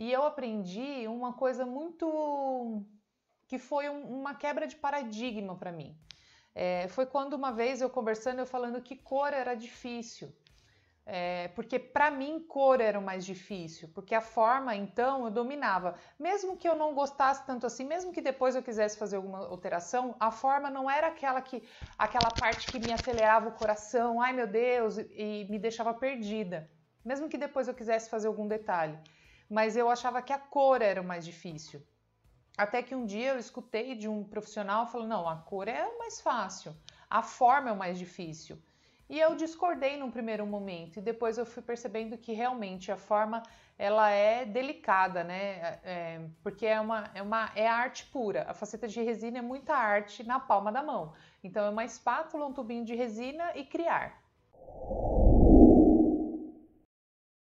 E eu aprendi uma coisa muito. que foi um, uma quebra de paradigma para mim. É, foi quando uma vez eu conversando, eu falando que cor era difícil. É, porque para mim cor era o mais difícil, porque a forma então eu dominava. Mesmo que eu não gostasse tanto assim, mesmo que depois eu quisesse fazer alguma alteração, a forma não era aquela que aquela parte que me acelerava o coração, ai meu Deus, e, e me deixava perdida. Mesmo que depois eu quisesse fazer algum detalhe mas eu achava que a cor era o mais difícil. Até que um dia eu escutei de um profissional falando: não, a cor é o mais fácil, a forma é o mais difícil. E eu discordei num primeiro momento e depois eu fui percebendo que realmente a forma ela é delicada, né? É, porque é uma, é uma é arte pura. A faceta de resina é muita arte na palma da mão. Então é uma espátula, um tubinho de resina e criar.